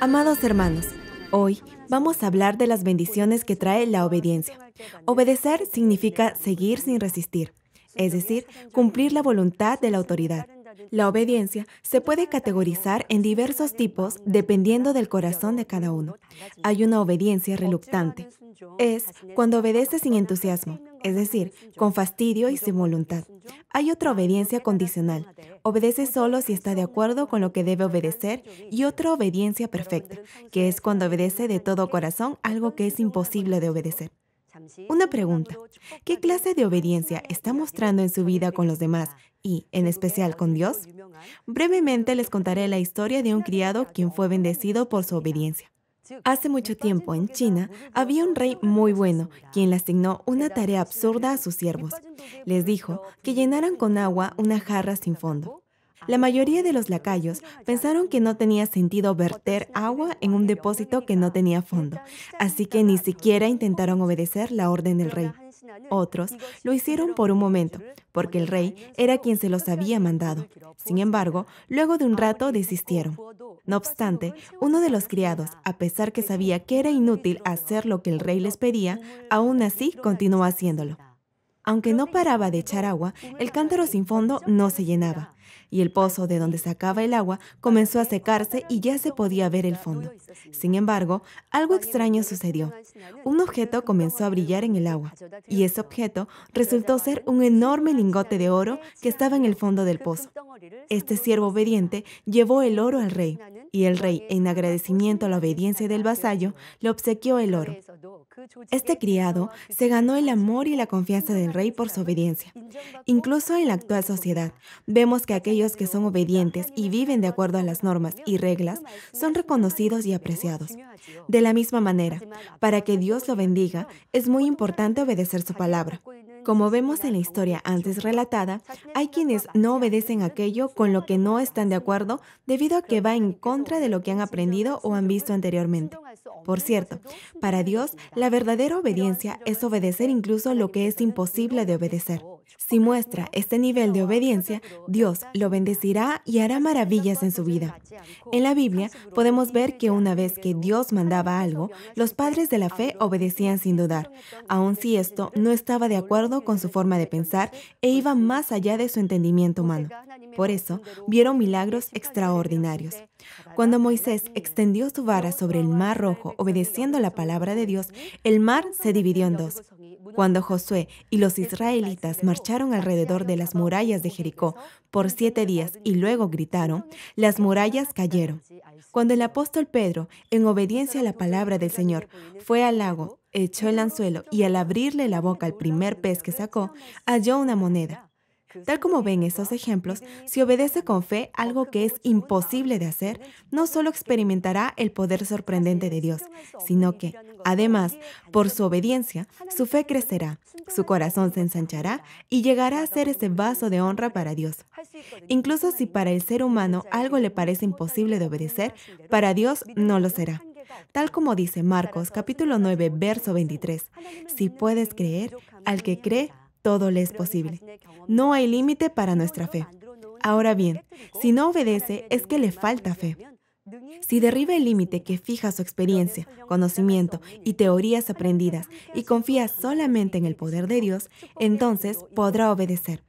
Amados hermanos, hoy vamos a hablar de las bendiciones que trae la obediencia. Obedecer significa seguir sin resistir, es decir, cumplir la voluntad de la autoridad. La obediencia se puede categorizar en diversos tipos dependiendo del corazón de cada uno. Hay una obediencia reluctante. Es cuando obedece sin entusiasmo, es decir, con fastidio y sin voluntad. Hay otra obediencia condicional. Obedece solo si está de acuerdo con lo que debe obedecer y otra obediencia perfecta, que es cuando obedece de todo corazón algo que es imposible de obedecer. Una pregunta. ¿Qué clase de obediencia está mostrando en su vida con los demás y, en especial, con Dios? Brevemente les contaré la historia de un criado quien fue bendecido por su obediencia. Hace mucho tiempo en China había un rey muy bueno, quien le asignó una tarea absurda a sus siervos. Les dijo que llenaran con agua una jarra sin fondo. La mayoría de los lacayos pensaron que no tenía sentido verter agua en un depósito que no tenía fondo, así que ni siquiera intentaron obedecer la orden del rey. Otros lo hicieron por un momento, porque el rey era quien se los había mandado. Sin embargo, luego de un rato desistieron. No obstante, uno de los criados, a pesar que sabía que era inútil hacer lo que el rey les pedía, aún así continuó haciéndolo. Aunque no paraba de echar agua, el cántaro sin fondo no se llenaba y el pozo de donde sacaba el agua comenzó a secarse y ya se podía ver el fondo. Sin embargo, algo extraño sucedió. Un objeto comenzó a brillar en el agua, y ese objeto resultó ser un enorme lingote de oro que estaba en el fondo del pozo. Este siervo obediente llevó el oro al rey, y el rey, en agradecimiento a la obediencia del vasallo, le obsequió el oro. Este criado se ganó el amor y la confianza del rey por su obediencia. Incluso en la actual sociedad, vemos que aquellos que son obedientes y viven de acuerdo a las normas y reglas son reconocidos y apreciados. De la misma manera, para que Dios lo bendiga, es muy importante obedecer su palabra. Como vemos en la historia antes relatada, hay quienes no obedecen aquello con lo que no están de acuerdo debido a que va en contra de lo que han aprendido o han visto anteriormente. Por cierto, para Dios, la verdadera obediencia es obedecer incluso lo que es imposible de obedecer. Si muestra este nivel de obediencia, Dios lo bendecirá y hará maravillas en su vida. En la Biblia podemos ver que una vez que Dios mandaba algo, los padres de la fe obedecían sin dudar, aun si esto no estaba de acuerdo con su forma de pensar e iba más allá de su entendimiento humano. Por eso, vieron milagros extraordinarios. Cuando Moisés extendió su vara sobre el mar rojo obedeciendo la palabra de Dios, el mar se dividió en dos. Cuando Josué y los israelitas marcharon alrededor de las murallas de Jericó por siete días y luego gritaron, las murallas cayeron. Cuando el apóstol Pedro, en obediencia a la palabra del Señor, fue al lago, echó el anzuelo y al abrirle la boca al primer pez que sacó, halló una moneda. Tal como ven estos ejemplos, si obedece con fe algo que es imposible de hacer, no solo experimentará el poder sorprendente de Dios, sino que, además, por su obediencia, su fe crecerá, su corazón se ensanchará y llegará a ser ese vaso de honra para Dios. Incluso si para el ser humano algo le parece imposible de obedecer, para Dios no lo será. Tal como dice Marcos capítulo 9, verso 23, si puedes creer, al que cree, todo le es posible. No hay límite para nuestra fe. Ahora bien, si no obedece es que le falta fe. Si derriba el límite que fija su experiencia, conocimiento y teorías aprendidas y confía solamente en el poder de Dios, entonces podrá obedecer.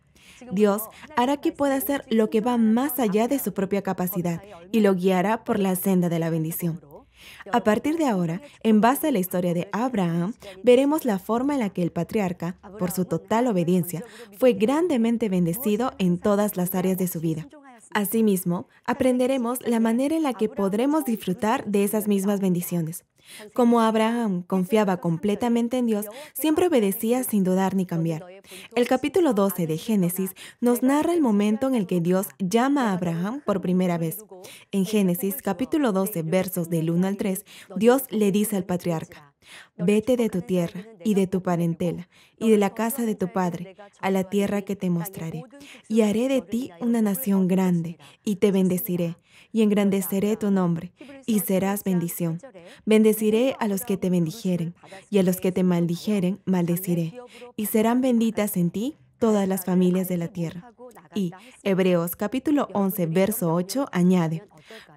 Dios hará que pueda hacer lo que va más allá de su propia capacidad y lo guiará por la senda de la bendición. A partir de ahora, en base a la historia de Abraham, veremos la forma en la que el patriarca, por su total obediencia, fue grandemente bendecido en todas las áreas de su vida. Asimismo, aprenderemos la manera en la que podremos disfrutar de esas mismas bendiciones. Como Abraham confiaba completamente en Dios, siempre obedecía sin dudar ni cambiar. El capítulo 12 de Génesis nos narra el momento en el que Dios llama a Abraham por primera vez. En Génesis capítulo 12 versos del 1 al 3, Dios le dice al patriarca, Vete de tu tierra y de tu parentela y de la casa de tu padre a la tierra que te mostraré. Y haré de ti una nación grande y te bendeciré y engrandeceré tu nombre, y serás bendición. Bendeciré a los que te bendijeren, y a los que te maldijeren, maldeciré, y serán benditas en ti todas las familias de la tierra. Y Hebreos capítulo 11, verso 8 añade,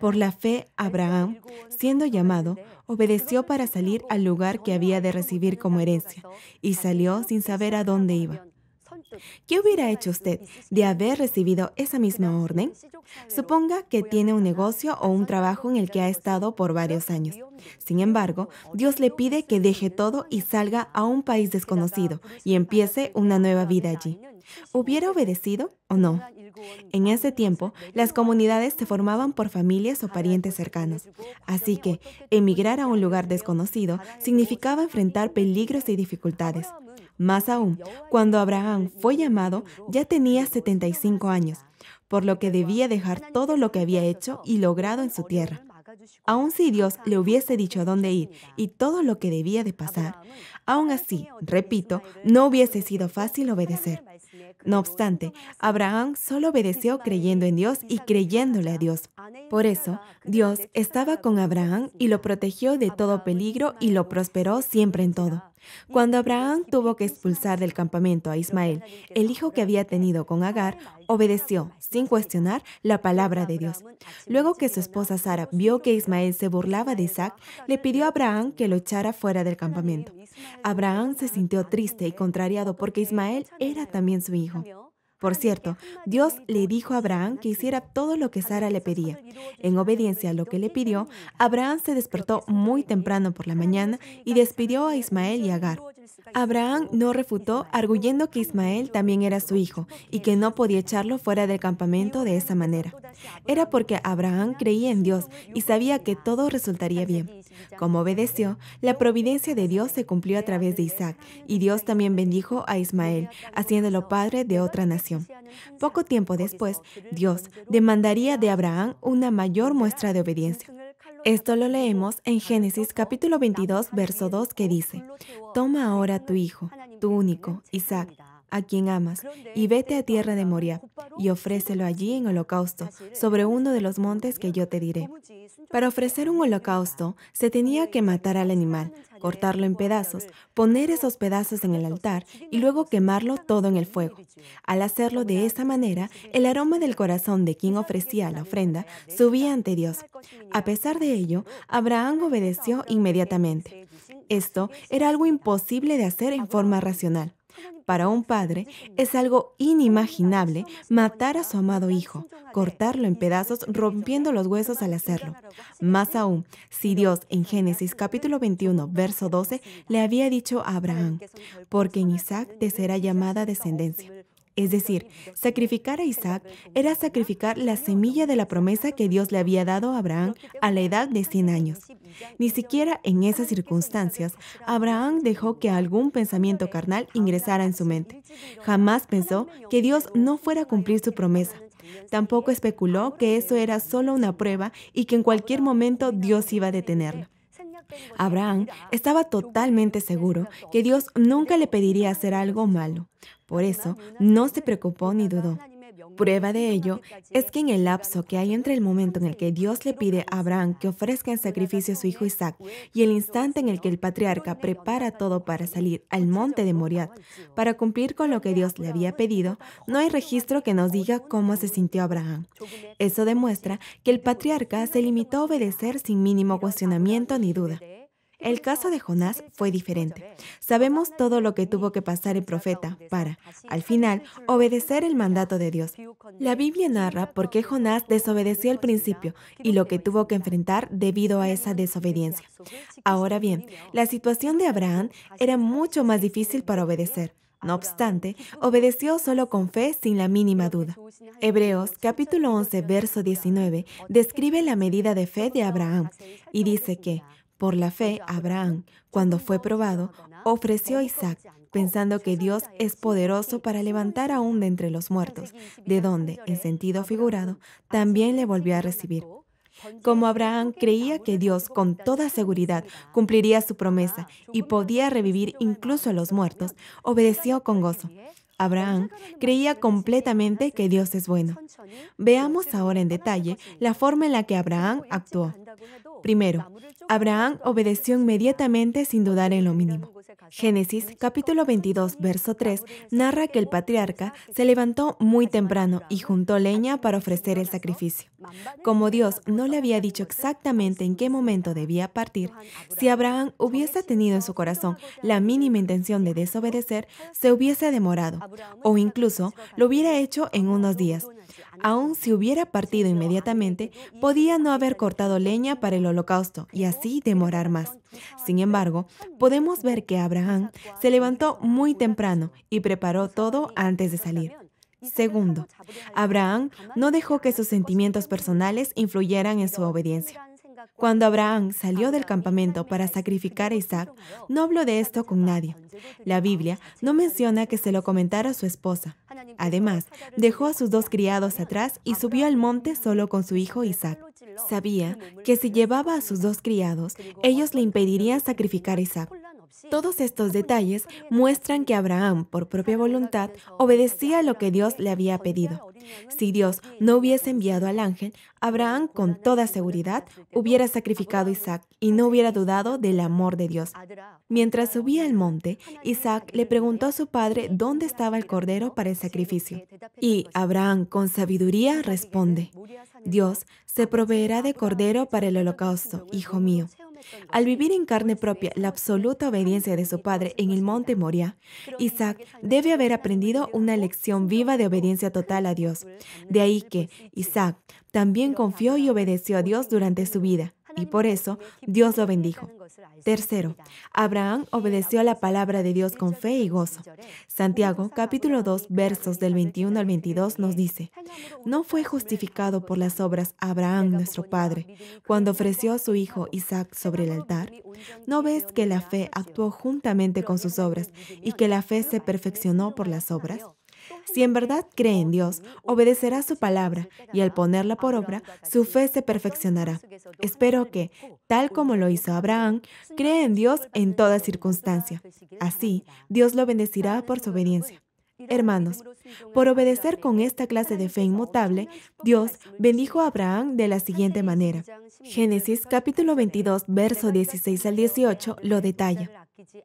por la fe Abraham, siendo llamado, obedeció para salir al lugar que había de recibir como herencia, y salió sin saber a dónde iba. ¿Qué hubiera hecho usted de haber recibido esa misma orden? Suponga que tiene un negocio o un trabajo en el que ha estado por varios años. Sin embargo, Dios le pide que deje todo y salga a un país desconocido y empiece una nueva vida allí. ¿Hubiera obedecido o no? En ese tiempo, las comunidades se formaban por familias o parientes cercanos, así que emigrar a un lugar desconocido significaba enfrentar peligros y dificultades. Más aún, cuando Abraham fue llamado ya tenía 75 años, por lo que debía dejar todo lo que había hecho y logrado en su tierra. Aun si Dios le hubiese dicho a dónde ir y todo lo que debía de pasar, aún así, repito, no hubiese sido fácil obedecer. No obstante, Abraham solo obedeció creyendo en Dios y creyéndole a Dios. Por eso, Dios estaba con Abraham y lo protegió de todo peligro y lo prosperó siempre en todo. Cuando Abraham tuvo que expulsar del campamento a Ismael, el hijo que había tenido con Agar, obedeció, sin cuestionar, la palabra de Dios. Luego que su esposa Sara vio que Ismael se burlaba de Isaac, le pidió a Abraham que lo echara fuera del campamento. Abraham se sintió triste y contrariado porque Ismael era también su hijo. Por cierto, Dios le dijo a Abraham que hiciera todo lo que Sara le pedía. En obediencia a lo que le pidió, Abraham se despertó muy temprano por la mañana y despidió a Ismael y Agar. Abraham no refutó, arguyendo que Ismael también era su hijo y que no podía echarlo fuera del campamento de esa manera. Era porque Abraham creía en Dios y sabía que todo resultaría bien. Como obedeció, la providencia de Dios se cumplió a través de Isaac y Dios también bendijo a Ismael, haciéndolo padre de otra nación. Poco tiempo después, Dios demandaría de Abraham una mayor muestra de obediencia. Esto lo leemos en Génesis capítulo 22, verso 2, que dice, Toma ahora tu hijo, tu único, Isaac, a quien amas, y vete a tierra de Moria, y ofrécelo allí en holocausto, sobre uno de los montes que yo te diré. Para ofrecer un holocausto, se tenía que matar al animal, cortarlo en pedazos, poner esos pedazos en el altar y luego quemarlo todo en el fuego. Al hacerlo de esa manera, el aroma del corazón de quien ofrecía la ofrenda subía ante Dios. A pesar de ello, Abraham obedeció inmediatamente. Esto era algo imposible de hacer en forma racional. Para un padre es algo inimaginable matar a su amado hijo, cortarlo en pedazos rompiendo los huesos al hacerlo. Más aún, si Dios en Génesis capítulo 21, verso 12, le había dicho a Abraham, porque en Isaac te será llamada descendencia. Es decir, sacrificar a Isaac era sacrificar la semilla de la promesa que Dios le había dado a Abraham a la edad de 100 años. Ni siquiera en esas circunstancias, Abraham dejó que algún pensamiento carnal ingresara en su mente. Jamás pensó que Dios no fuera a cumplir su promesa. Tampoco especuló que eso era solo una prueba y que en cualquier momento Dios iba a detenerlo. Abraham estaba totalmente seguro que Dios nunca le pediría hacer algo malo. Por eso no se preocupó ni dudó. Prueba de ello es que en el lapso que hay entre el momento en el que Dios le pide a Abraham que ofrezca en sacrificio a su hijo Isaac y el instante en el que el patriarca prepara todo para salir al monte de Moriat para cumplir con lo que Dios le había pedido, no hay registro que nos diga cómo se sintió Abraham. Eso demuestra que el patriarca se limitó a obedecer sin mínimo cuestionamiento ni duda. El caso de Jonás fue diferente. Sabemos todo lo que tuvo que pasar el profeta para, al final, obedecer el mandato de Dios. La Biblia narra por qué Jonás desobedeció al principio y lo que tuvo que enfrentar debido a esa desobediencia. Ahora bien, la situación de Abraham era mucho más difícil para obedecer. No obstante, obedeció solo con fe sin la mínima duda. Hebreos capítulo 11, verso 19 describe la medida de fe de Abraham y dice que por la fe, Abraham, cuando fue probado, ofreció a Isaac, pensando que Dios es poderoso para levantar aún de entre los muertos, de donde, en sentido figurado, también le volvió a recibir. Como Abraham creía que Dios con toda seguridad cumpliría su promesa y podía revivir incluso a los muertos, obedeció con gozo. Abraham creía completamente que Dios es bueno. Veamos ahora en detalle la forma en la que Abraham actuó. Primero, Abraham obedeció inmediatamente sin dudar en lo mínimo. Génesis capítulo 22, verso 3 narra que el patriarca se levantó muy temprano y juntó leña para ofrecer el sacrificio. Como Dios no le había dicho exactamente en qué momento debía partir, si Abraham hubiese tenido en su corazón la mínima intención de desobedecer, se hubiese demorado o incluso lo hubiera hecho en unos días. Aun si hubiera partido inmediatamente, podía no haber cortado leña para el holocausto y así demorar más. Sin embargo, podemos ver que Abraham se levantó muy temprano y preparó todo antes de salir. Segundo, Abraham no dejó que sus sentimientos personales influyeran en su obediencia. Cuando Abraham salió del campamento para sacrificar a Isaac, no habló de esto con nadie. La Biblia no menciona que se lo comentara su esposa. Además, dejó a sus dos criados atrás y subió al monte solo con su hijo Isaac. Sabía que si llevaba a sus dos criados, ellos le impedirían sacrificar a Isaac. Todos estos detalles muestran que Abraham, por propia voluntad, obedecía lo que Dios le había pedido. Si Dios no hubiese enviado al ángel, Abraham con toda seguridad hubiera sacrificado a Isaac y no hubiera dudado del amor de Dios. Mientras subía al monte, Isaac le preguntó a su padre dónde estaba el cordero para el sacrificio. Y Abraham con sabiduría responde, Dios se proveerá de cordero para el holocausto, hijo mío. Al vivir en carne propia la absoluta obediencia de su padre en el monte Moria, Isaac debe haber aprendido una lección viva de obediencia total a Dios. De ahí que Isaac también confió y obedeció a Dios durante su vida y por eso Dios lo bendijo. Tercero, Abraham obedeció a la palabra de Dios con fe y gozo. Santiago capítulo 2 versos del 21 al 22 nos dice, no fue justificado por las obras Abraham nuestro Padre cuando ofreció a su hijo Isaac sobre el altar. ¿No ves que la fe actuó juntamente con sus obras y que la fe se perfeccionó por las obras? Si en verdad cree en Dios, obedecerá su palabra y al ponerla por obra, su fe se perfeccionará. Espero que, tal como lo hizo Abraham, cree en Dios en toda circunstancia. Así, Dios lo bendecirá por su obediencia. Hermanos, por obedecer con esta clase de fe inmutable, Dios bendijo a Abraham de la siguiente manera. Génesis capítulo 22, verso 16 al 18 lo detalla.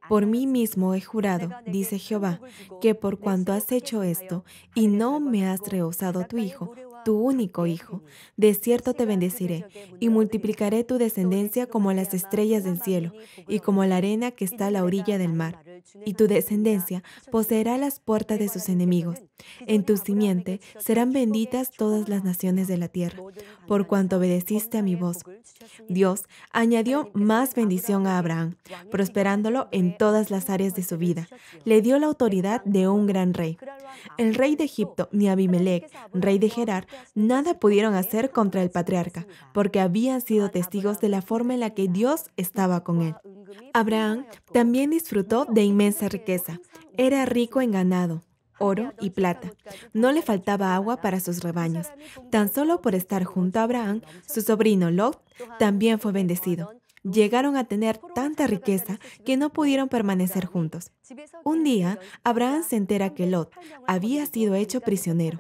Por mí mismo he jurado, dice Jehová, que por cuanto has hecho esto y no me has rehusado tu hijo, tu único hijo, de cierto te bendeciré y multiplicaré tu descendencia como las estrellas del cielo y como la arena que está a la orilla del mar y tu descendencia poseerá las puertas de sus enemigos. En tu simiente serán benditas todas las naciones de la tierra, por cuanto obedeciste a mi voz. Dios añadió más bendición a Abraham, prosperándolo en todas las áreas de su vida. Le dio la autoridad de un gran rey. El rey de Egipto, ni Abimelech, rey de Gerar, nada pudieron hacer contra el patriarca, porque habían sido testigos de la forma en la que Dios estaba con él. Abraham también disfrutó de inmensa riqueza. Era rico en ganado, oro y plata. No le faltaba agua para sus rebaños. Tan solo por estar junto a Abraham, su sobrino Lot también fue bendecido. Llegaron a tener tanta riqueza que no pudieron permanecer juntos. Un día, Abraham se entera que Lot había sido hecho prisionero.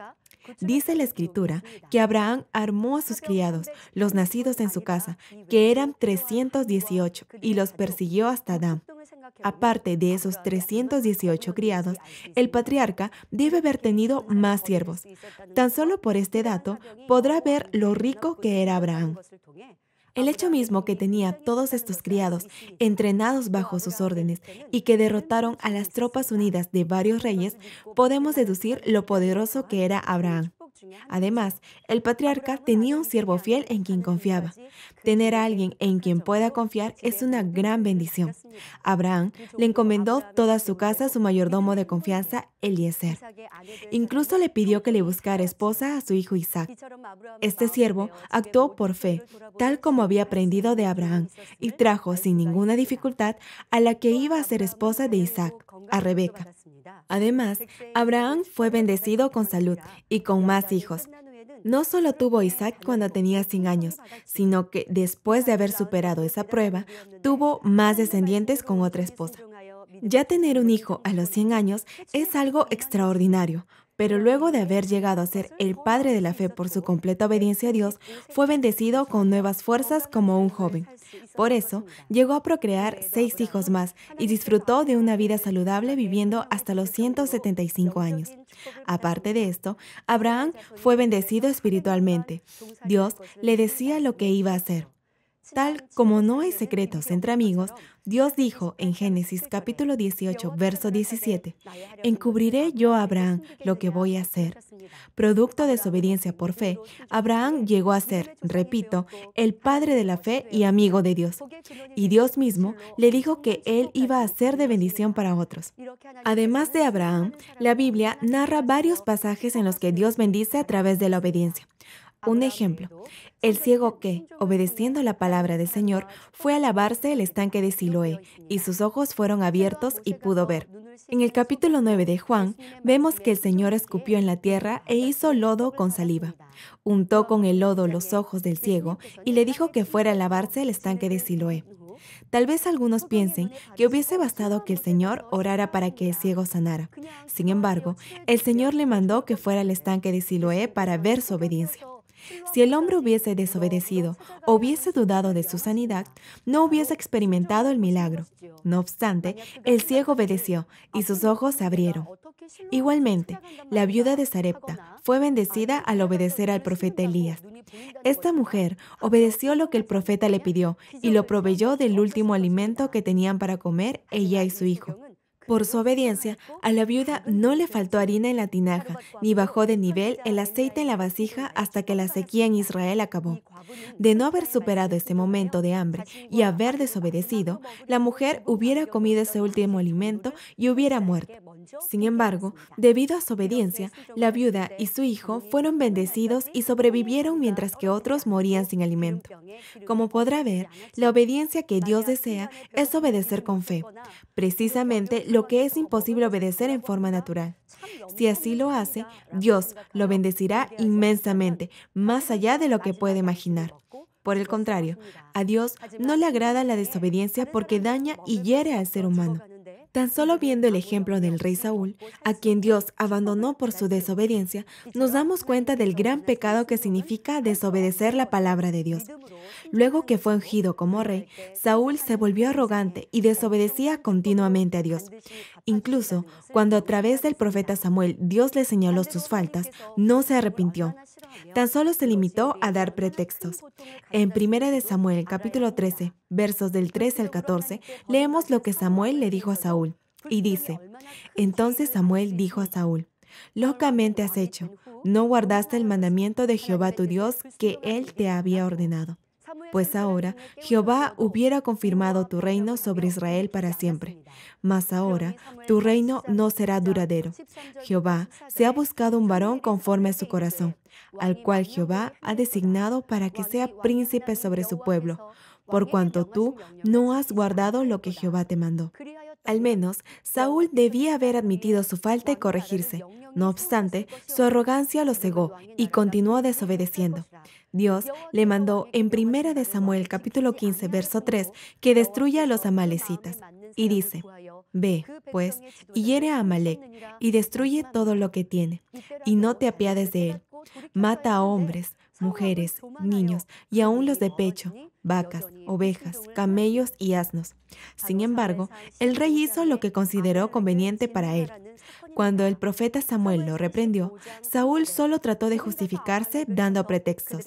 Dice la escritura que Abraham armó a sus criados, los nacidos en su casa, que eran 318, y los persiguió hasta Adán. Aparte de esos 318 criados, el patriarca debe haber tenido más siervos. Tan solo por este dato podrá ver lo rico que era Abraham. El hecho mismo que tenía todos estos criados entrenados bajo sus órdenes y que derrotaron a las tropas unidas de varios reyes, podemos deducir lo poderoso que era Abraham. Además, el patriarca tenía un siervo fiel en quien confiaba. Tener a alguien en quien pueda confiar es una gran bendición. Abraham le encomendó toda su casa a su mayordomo de confianza, Eliezer. Incluso le pidió que le buscara esposa a su hijo Isaac. Este siervo actuó por fe, tal como había aprendido de Abraham, y trajo sin ninguna dificultad a la que iba a ser esposa de Isaac, a Rebeca. Además, Abraham fue bendecido con salud y con más hijos. No solo tuvo Isaac cuando tenía 100 años, sino que después de haber superado esa prueba, tuvo más descendientes con otra esposa. Ya tener un hijo a los 100 años es algo extraordinario, pero luego de haber llegado a ser el padre de la fe por su completa obediencia a Dios, fue bendecido con nuevas fuerzas como un joven. Por eso, llegó a procrear seis hijos más y disfrutó de una vida saludable viviendo hasta los 175 años. Aparte de esto, Abraham fue bendecido espiritualmente. Dios le decía lo que iba a hacer. Tal como no hay secretos entre amigos, Dios dijo en Génesis capítulo 18, verso 17, Encubriré yo a Abraham lo que voy a hacer. Producto de su obediencia por fe, Abraham llegó a ser, repito, el padre de la fe y amigo de Dios. Y Dios mismo le dijo que él iba a ser de bendición para otros. Además de Abraham, la Biblia narra varios pasajes en los que Dios bendice a través de la obediencia. Un ejemplo, el ciego que, obedeciendo la palabra del Señor, fue a lavarse el estanque de Siloé, y sus ojos fueron abiertos y pudo ver. En el capítulo 9 de Juan, vemos que el Señor escupió en la tierra e hizo lodo con saliva. Untó con el lodo los ojos del ciego y le dijo que fuera a lavarse el estanque de Siloé. Tal vez algunos piensen que hubiese bastado que el Señor orara para que el ciego sanara. Sin embargo, el Señor le mandó que fuera al estanque de Siloé para ver su obediencia. Si el hombre hubiese desobedecido, hubiese dudado de su sanidad, no hubiese experimentado el milagro. No obstante, el ciego obedeció y sus ojos se abrieron. Igualmente, la viuda de Sarepta fue bendecida al obedecer al profeta Elías. Esta mujer obedeció lo que el profeta le pidió y lo proveyó del último alimento que tenían para comer ella y su hijo. Por su obediencia, a la viuda no le faltó harina en la tinaja, ni bajó de nivel el aceite en la vasija hasta que la sequía en Israel acabó. De no haber superado ese momento de hambre y haber desobedecido, la mujer hubiera comido ese último alimento y hubiera muerto. Sin embargo, debido a su obediencia, la viuda y su hijo fueron bendecidos y sobrevivieron mientras que otros morían sin alimento. Como podrá ver, la obediencia que Dios desea es obedecer con fe. Precisamente lo lo que es imposible obedecer en forma natural. Si así lo hace, Dios lo bendecirá inmensamente, más allá de lo que puede imaginar. Por el contrario, a Dios no le agrada la desobediencia porque daña y hiere al ser humano. Tan solo viendo el ejemplo del rey Saúl, a quien Dios abandonó por su desobediencia, nos damos cuenta del gran pecado que significa desobedecer la palabra de Dios. Luego que fue ungido como rey, Saúl se volvió arrogante y desobedecía continuamente a Dios. Incluso cuando a través del profeta Samuel Dios le señaló sus faltas, no se arrepintió. Tan solo se limitó a dar pretextos. En 1 Samuel capítulo 13, versos del 13 al 14, leemos lo que Samuel le dijo a Saúl. Y dice, entonces Samuel dijo a Saúl, locamente has hecho, no guardaste el mandamiento de Jehová tu Dios que él te había ordenado. Pues ahora Jehová hubiera confirmado tu reino sobre Israel para siempre, mas ahora tu reino no será duradero. Jehová se ha buscado un varón conforme a su corazón, al cual Jehová ha designado para que sea príncipe sobre su pueblo, por cuanto tú no has guardado lo que Jehová te mandó. Al menos, Saúl debía haber admitido su falta y corregirse. No obstante, su arrogancia lo cegó y continuó desobedeciendo. Dios le mandó en 1 de Samuel capítulo 15 verso 3 que destruya a los amalecitas y dice, "Ve, pues, y hiere a Amalec y destruye todo lo que tiene y no te apiades de él. Mata a hombres, mujeres, niños y aún los de pecho, vacas, ovejas, camellos y asnos. Sin embargo, el rey hizo lo que consideró conveniente para él. Cuando el profeta Samuel lo reprendió, Saúl solo trató de justificarse dando pretextos.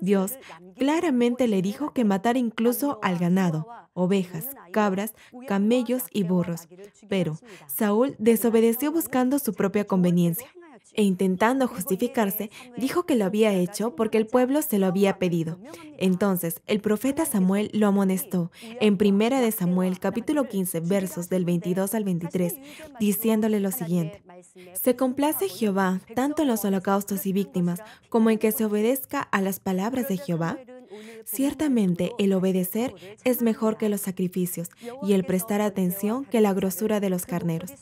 Dios claramente le dijo que matara incluso al ganado, ovejas, cabras, camellos y burros. Pero Saúl desobedeció buscando su propia conveniencia e intentando justificarse, dijo que lo había hecho porque el pueblo se lo había pedido. Entonces, el profeta Samuel lo amonestó en 1 de Samuel capítulo 15 versos del 22 al 23, diciéndole lo siguiente: Se complace Jehová tanto en los holocaustos y víctimas como en que se obedezca a las palabras de Jehová. Ciertamente el obedecer es mejor que los sacrificios y el prestar atención que la grosura de los carneros,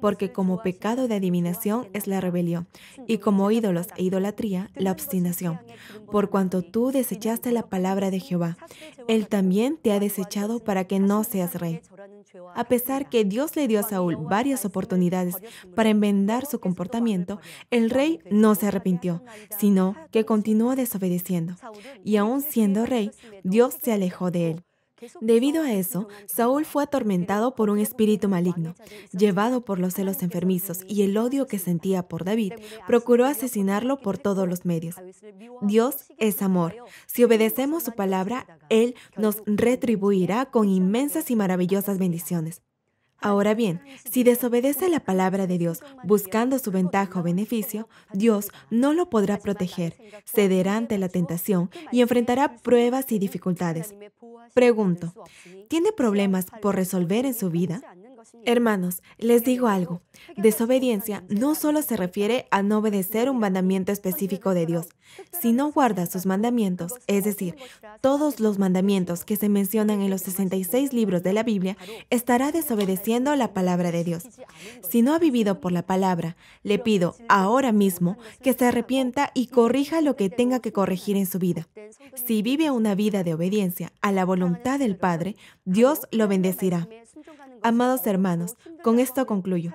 porque como pecado de adivinación es la rebelión y como ídolos e idolatría la obstinación. Por cuanto tú desechaste la palabra de Jehová, Él también te ha desechado para que no seas rey. A pesar que Dios le dio a Saúl varias oportunidades para enmendar su comportamiento, el rey no se arrepintió, sino que continuó desobedeciendo. Y aún siendo rey, Dios se alejó de él. Debido a eso, Saúl fue atormentado por un espíritu maligno. Llevado por los celos enfermizos y el odio que sentía por David, procuró asesinarlo por todos los medios. Dios es amor. Si obedecemos su palabra, Él nos retribuirá con inmensas y maravillosas bendiciones. Ahora bien, si desobedece la palabra de Dios buscando su ventaja o beneficio, Dios no lo podrá proteger, cederá ante la tentación y enfrentará pruebas y dificultades. Pregunto, ¿tiene problemas por resolver en su vida? Hermanos, les digo algo. Desobediencia no solo se refiere a no obedecer un mandamiento específico de Dios. Si no guarda sus mandamientos, es decir, todos los mandamientos que se mencionan en los 66 libros de la Biblia, estará desobedeciendo la palabra de Dios. Si no ha vivido por la palabra, le pido ahora mismo que se arrepienta y corrija lo que tenga que corregir en su vida. Si vive una vida de obediencia a la voluntad del Padre, Dios lo bendecirá. Amados hermanos, con esto concluyo.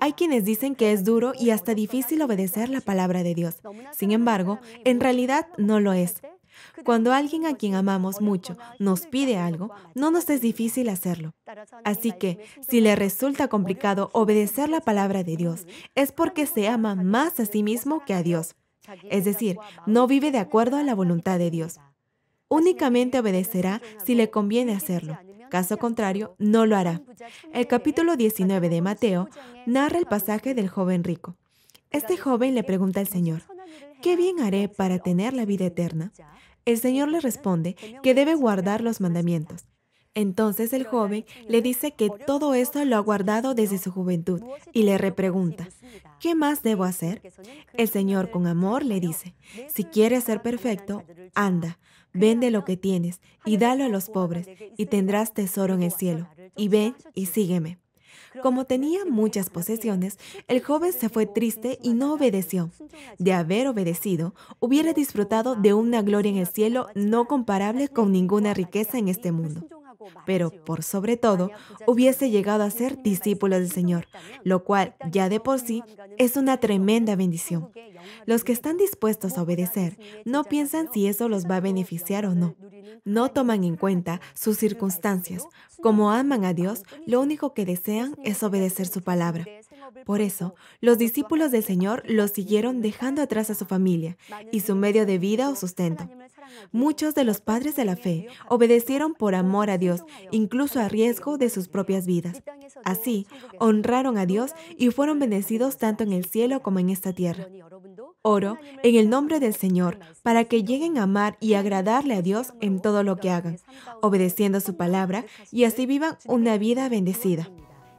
Hay quienes dicen que es duro y hasta difícil obedecer la palabra de Dios. Sin embargo, en realidad no lo es. Cuando alguien a quien amamos mucho nos pide algo, no nos es difícil hacerlo. Así que, si le resulta complicado obedecer la palabra de Dios, es porque se ama más a sí mismo que a Dios. Es decir, no vive de acuerdo a la voluntad de Dios. Únicamente obedecerá si le conviene hacerlo. Caso contrario, no lo hará. El capítulo 19 de Mateo narra el pasaje del joven rico. Este joven le pregunta al Señor, ¿qué bien haré para tener la vida eterna? El Señor le responde que debe guardar los mandamientos. Entonces el joven le dice que todo esto lo ha guardado desde su juventud y le repregunta, ¿qué más debo hacer? El Señor con amor le dice, si quieres ser perfecto, anda, Vende lo que tienes y dalo a los pobres, y tendrás tesoro en el cielo. Y ven y sígueme. Como tenía muchas posesiones, el joven se fue triste y no obedeció. De haber obedecido, hubiera disfrutado de una gloria en el cielo no comparable con ninguna riqueza en este mundo pero por sobre todo hubiese llegado a ser discípulo del Señor, lo cual ya de por sí es una tremenda bendición. Los que están dispuestos a obedecer no piensan si eso los va a beneficiar o no. No toman en cuenta sus circunstancias. Como aman a Dios, lo único que desean es obedecer su palabra. Por eso, los discípulos del Señor los siguieron dejando atrás a su familia y su medio de vida o sustento. Muchos de los padres de la fe obedecieron por amor a Dios, incluso a riesgo de sus propias vidas. Así, honraron a Dios y fueron bendecidos tanto en el cielo como en esta tierra. Oro en el nombre del Señor para que lleguen a amar y agradarle a Dios en todo lo que hagan, obedeciendo su palabra y así vivan una vida bendecida.